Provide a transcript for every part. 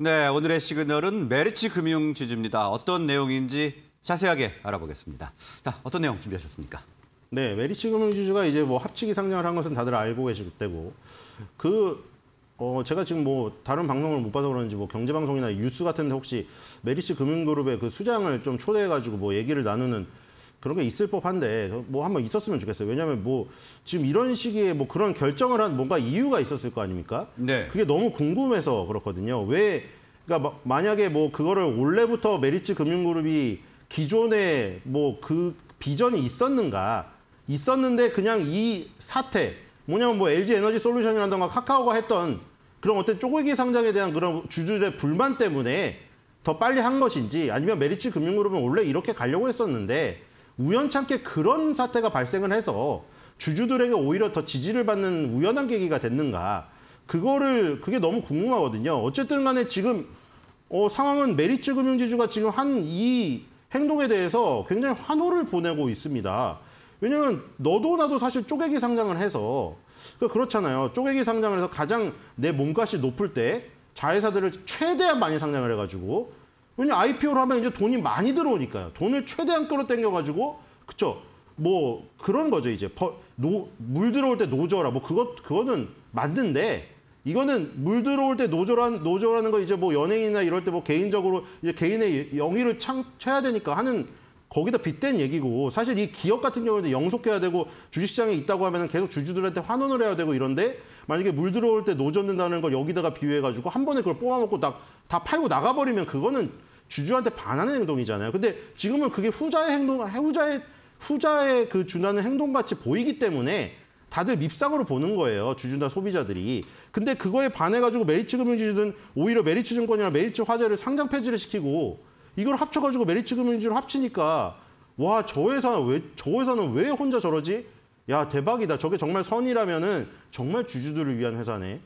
네, 오늘의 시그널은 메리츠 금융 지주입니다. 어떤 내용인지 자세하게 알아보겠습니다. 자, 어떤 내용 준비하셨습니까? 네, 메리츠 금융 지주가 이제 뭐 합치기 상장을 한 것은 다들 알고 계실 때고 그 어, 제가 지금 뭐 다른 방송을 못 봐서 그런지 뭐 경제방송이나 뉴스 같은 데 혹시 메리츠 금융그룹의 그 수장을 좀 초대해가지고 뭐 얘기를 나누는 그런 게 있을 법한데 뭐 한번 있었으면 좋겠어요. 왜냐하면 뭐 지금 이런 시기에 뭐 그런 결정을 한 뭔가 이유가 있었을 거 아닙니까? 네. 그게 너무 궁금해서 그렇거든요. 왜 그러니까 만약에 뭐 그거를 원래부터 메리츠 금융그룹이 기존에 뭐 그 비전이 있었는가 있었는데 그냥 이 사태 뭐냐면 뭐 LG 에너지 솔루션이라던가 카카오가 했던 그런 어떤 쪼개기 상장에 대한 그런 주주들의 불만 때문에 더 빨리 한 것인지 아니면 메리츠 금융그룹은 원래 이렇게 가려고 했었는데 우연찮게 그런 사태가 발생을 해서 주주들에게 오히려 더 지지를 받는 우연한 계기가 됐는가. 그거를 그게 너무 궁금하거든요. 어쨌든 간에 지금 어, 상황은 메리츠 금융지주가 지금 한 이 행동에 대해서 굉장히 환호를 보내고 있습니다. 왜냐면 하 너도 나도 사실 쪼개기 상장을 해서 그러니까 그렇잖아요. 쪼개기 상장을 해서 가장 내 몸값이 높을 때 자회사들을 최대한 많이 상장을 해가지고 왜냐면 IPO를 하면 이제 돈이 많이 들어오니까요. 돈을 최대한 끌어당겨가지고 그쵸? 뭐 그런 거죠 이제 버, 노, 물 들어올 때 노조라 뭐 그것 그거는 맞는데 이거는 물 들어올 때 노조란 노조라는 거 이제 뭐 연예인이나 이럴 때 뭐 개인적으로 이제 개인의 영위를 창쳐야 되니까 하는 거기다 빗댄 얘기고 사실 이 기업 같은 경우에는 영속해야 되고 주식시장에 있다고 하면 은 계속 주주들한테 환원을 해야 되고 이런데 만약에 물 들어올 때노조는다는걸 여기다가 비유해가지고 한 번에 그걸 뽑아먹고 딱다 팔고 나가버리면 그거는 주주한테 반하는 행동이잖아요. 근데 지금은 그게 후자의 행동, 후자의 후자의 그 준하는 행동같이 보이기 때문에 다들 밉상으로 보는 거예요. 주주나 소비자들이. 근데 그거에 반해가지고 메리츠 금융주주는 오히려 메리츠 증권이나 메리츠 화재를 상장 폐지를 시키고 이걸 합쳐가지고 메리츠 금융주를 합치니까 와, 저 회사 는 왜, 저 회사는 왜 혼자 저러지? 야, 대박이다. 저게 정말 선이라면은 정말 주주들을 위한 회사네.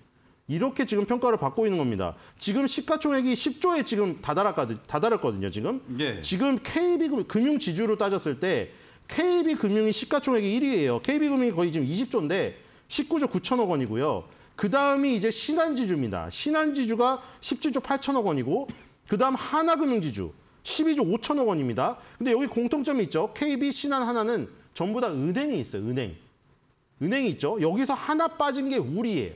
이렇게 지금 평가를 받고 있는 겁니다. 지금 시가총액이 10조에 지금 다다랐거든요. 지금 예. 지금 KB 금융 지주로 따졌을 때 KB 금융이 시가총액이 1위예요. KB 금융이 거의 지금 20조인데 19조 9천억 원이고요. 그 다음이 이제 신한지주입니다. 신한지주가 17조 8천억 원이고 그 다음 하나금융지주 12조 5천억 원입니다. 근데 여기 공통점이 있죠. KB, 신한, 하나는 전부 다 은행이 있어요. 은행. 은행이 있죠. 여기서 하나 빠진 게 우리예요.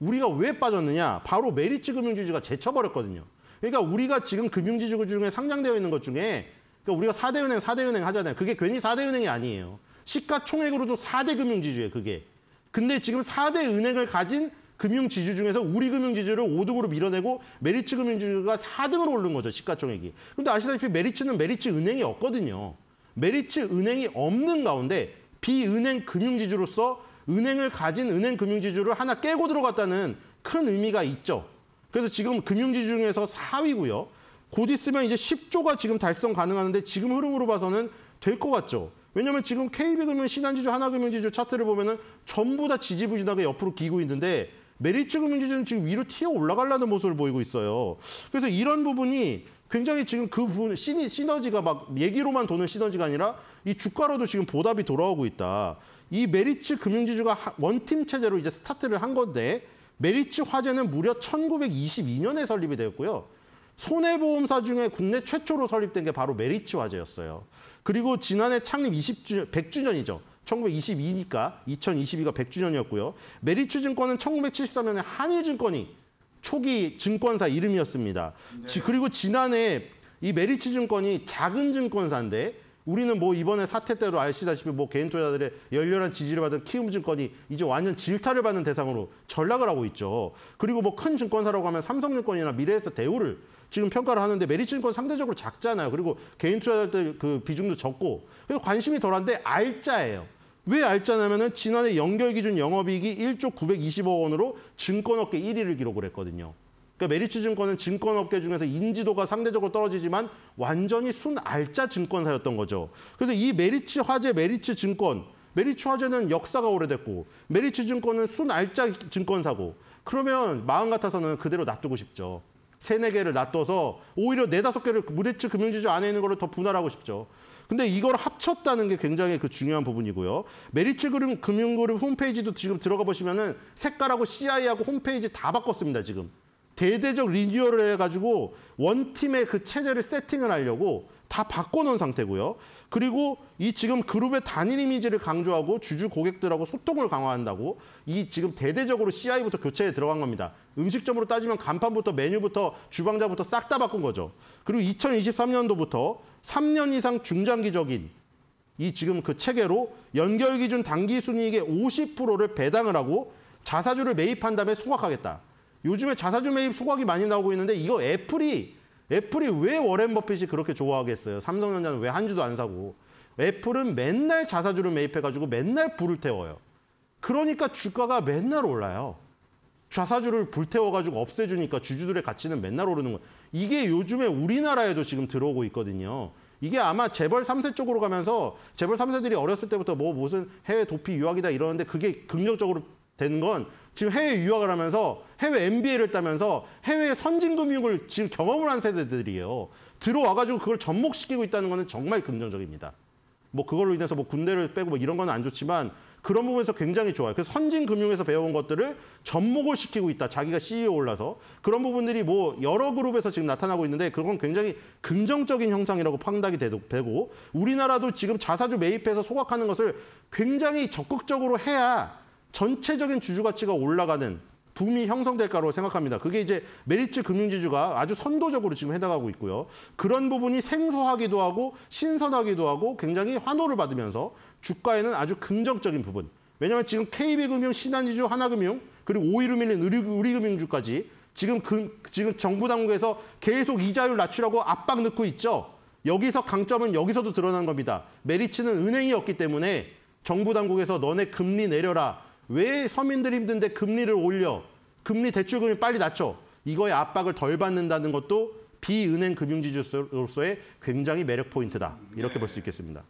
우리가 왜 빠졌느냐? 바로 메리츠 금융지주가 제쳐버렸거든요. 그러니까 우리가 지금 금융지주 중에 상장되어 있는 것 중에 그러니까 우리가 4대은행4대은행 하잖아요. 그게 괜히 4대은행이 아니에요. 시가총액으로도 4대 금융지주예요, 그게. 근데 지금 4대 은행을 가진 금융지주 중에서 우리 금융지주를 5등으로 밀어내고 메리츠 금융지주가 4등으로 오른 거죠, 시가총액이. 근데 아시다시피 메리츠는 메리츠 은행이 없거든요. 메리츠 은행이 없는 가운데 비은행 금융지주로서 은행을 가진 은행 금융지주를 하나 깨고 들어갔다는 큰 의미가 있죠. 그래서 지금 금융지주 중에서 4위고요. 곧 있으면 이제 10조가 지금 달성 가능하는데 지금 흐름으로 봐서는 될 것 같죠. 왜냐하면 지금 KB금융, 신한지주, 하나금융지주 차트를 보면 은 전부 다 지지부진하게 옆으로 기고 있는데 메리츠 금융지주는 지금 위로 튀어 올라가려는 모습을 보이고 있어요. 그래서 이런 부분이 굉장히 지금 그 부분 시너지가 막 얘기로만 도는 시너지가 아니라 이 주가로도 지금 보답이 돌아오고 있다. 이 메리츠 금융지주가 원팀 체제로 이제 스타트를 한 건데 메리츠 화재는 무려 1922년에 설립이 되었고요. 손해보험사 중에 국내 최초로 설립된 게 바로 메리츠 화재였어요. 그리고 지난해 창립 20주년, 100주년이죠. 1922니까 2022가 100주년이었고요. 메리츠 증권은 1973년에 한일증권이 초기 증권사 이름이었습니다. 네. 그리고 지난해 이 메리츠 증권이 작은 증권사인데 우리는 뭐 이번에 사태 때로 아시다시피 뭐 개인 투자들의 열렬한 지지를 받은 키움 증권이 이제 완전 질타를 받는 대상으로 전락을 하고 있죠. 그리고 뭐 큰 증권사라고 하면 삼성증권이나 미래에서 대우를 지금 평가를 하는데 메리츠증권 상대적으로 작잖아요. 그리고 개인 투자자들 그 비중도 적고 그래서 관심이 덜한데 알짜예요. 왜 알짜냐면은 지난해 연결 기준 영업이익이 1조 920억 원으로 증권업계 1위를 기록을 했거든요. 그러니까 메리츠 증권은 증권업계 중에서 인지도가 상대적으로 떨어지지만 완전히 순 알짜 증권사였던 거죠. 그래서 이 메리츠 화재, 메리츠 증권, 메리츠 화재는 역사가 오래됐고 메리츠 증권은 순 알짜 증권사고 그러면 마음 같아서는 그대로 놔두고 싶죠. 세네 개를 놔둬서 오히려 네다섯 개를 무리츠 금융지주 안에 있는 거를 더 분할하고 싶죠. 근데 이걸 합쳤다는 게 굉장히 그 중요한 부분이고요. 메리츠 그룹 금융그룹 홈페이지도 지금 들어가 보시면은 색깔하고 CI하고 홈페이지 다 바꿨습니다, 지금. 대대적 리뉴얼을 해가지고 원팀의 그 체제를 세팅을 하려고 다 바꿔놓은 상태고요. 그리고 이 지금 그룹의 단일 이미지를 강조하고 주주 고객들하고 소통을 강화한다고 이 지금 대대적으로 CI부터 교체에 들어간 겁니다. 음식점으로 따지면 간판부터 메뉴부터 주방자부터 싹 다 바꾼 거죠. 그리고 2023년도부터 3년 이상 중장기적인 이 지금 그 체계로 연결 기준 단기 순이익의 50%를 배당을 하고 자사주를 매입한 다음에 소각하겠다. 요즘에 자사주 매입 소각이 많이 나오고 있는데 이거 애플이 애플이 왜 워렌 버핏이 그렇게 좋아하겠어요? 삼성전자는 왜 한 주도 안 사고. 애플은 맨날 자사주를 매입해가지고 맨날 불을 태워요. 그러니까 주가가 맨날 올라요. 자사주를 불태워가지고 없애주니까 주주들의 가치는 맨날 오르는 거예요. 이게 요즘에 우리나라에도 지금 들어오고 있거든요. 이게 아마 재벌 3세 쪽으로 가면서 재벌 3세들이 어렸을 때부터 뭐 무슨 해외 도피 유학이다 이러는데 그게 긍정적으로 된건 지금 해외 유학을 하면서 해외 MBA를 따면서 해외 선진금융을 지금 경험을 한 세대들이에요. 들어와가지고 그걸 접목시키고 있다는 것은 정말 긍정적입니다. 뭐 그걸로 인해서 뭐 군대를 빼고 뭐 이런 건 안 좋지만 그런 부분에서 굉장히 좋아요. 그래서 선진금융에서 배워온 것들을 접목을 시키고 있다. 자기가 CEO 올라서. 그런 부분들이 뭐 여러 그룹에서 지금 나타나고 있는데 그건 굉장히 긍정적인 형상이라고 판단이 되고 우리나라도 지금 자사주 매입해서 소각하는 것을 굉장히 적극적으로 해야 전체적인 주주가치가 올라가는 붐이 형성될 거라고 생각합니다. 그게 이제 메리츠 금융지주가 아주 선도적으로 지금 해당하고 있고요. 그런 부분이 생소하기도 하고 신선하기도 하고 굉장히 환호를 받으면서 주가에는 아주 긍정적인 부분. 왜냐하면 지금 KB금융, 신한지주, 하나금융 그리고 오이루밀린 우리금융주까지 지금 금, 지금 정부 당국에서 계속 이자율 낮추라고 압박 넣고 있죠. 여기서 강점은 여기서도 드러난 겁니다. 메리츠는 은행이었기 때문에 정부 당국에서 너네 금리 내려라. 왜 서민들이 힘든데 금리를 올려? 금리 대출금이 빨리 낮죠. 이거에 압박을 덜 받는다는 것도 비은행 금융지주로서의 굉장히 매력 포인트다. 이렇게 네. 볼수 있겠습니다.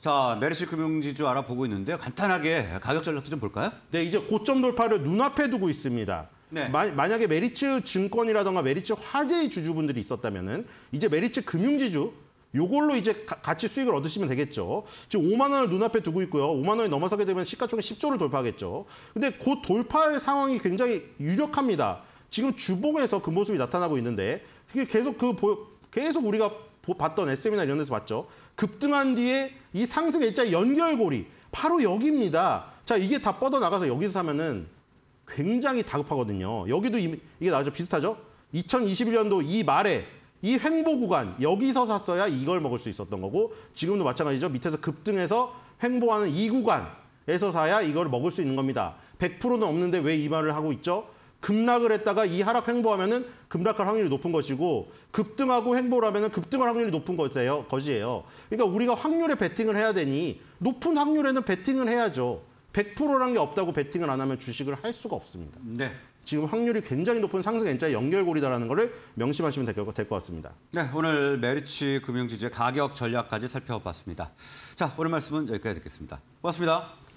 자, 메리츠 금융지주 알아보고 있는데 요 간단하게 가격 전략도 좀 볼까요? 네, 이제 고점 돌파를 눈앞에 두고 있습니다. 네. 마, 만약에 메리츠 증권이라던가 메리츠 화재의 주주분들이 있었다면 은 이제 메리츠 금융지주 요걸로 이제 같이 수익을 얻으시면 되겠죠. 지금 5만 원을 눈앞에 두고 있고요. 5만 원이 넘어서게 되면 시가총액 10조를 돌파하겠죠. 근데 곧 돌파할 상황이 굉장히 유력합니다. 지금 주봉에서 그 모습이 나타나고 있는데 이게 계속 그 보, 계속 우리가 봤던 SM이나 이런 데서 봤죠. 급등한 뒤에 이 상승 A자 연결고리 바로 여기입니다. 자 이게 다 뻗어 나가서 여기서 사면은 굉장히 다급하거든요. 여기도 이, 이게 나죠 비슷하죠? 2021년도 이 말에 이 횡보 구간 여기서 샀어야 이걸 먹을 수 있었던 거고 지금도 마찬가지죠. 밑에서 급등해서 횡보하는 이 구간에서 사야 이걸 먹을 수 있는 겁니다. 100%는 없는데 왜 이 말을 하고 있죠? 급락을 했다가 이 하락 횡보하면은 급락할 확률이 높은 것이고 급등하고 횡보를 하면은 급등할 확률이 높은 것이에요. 것이에요. 그러니까 우리가 확률에 베팅을 해야 되니 높은 확률에는 베팅을 해야죠. 100%란 게 없다고 베팅을 안 하면 주식을 할 수가 없습니다. 네. 지금 확률이 굉장히 높은 상승 N자 연결고리다라는 것을 명심하시면 될 것 같습니다. 네, 오늘 메리츠 금융지주의 가격 전략까지 살펴봤습니다. 자, 오늘 말씀은 여기까지 듣겠습니다. 고맙습니다.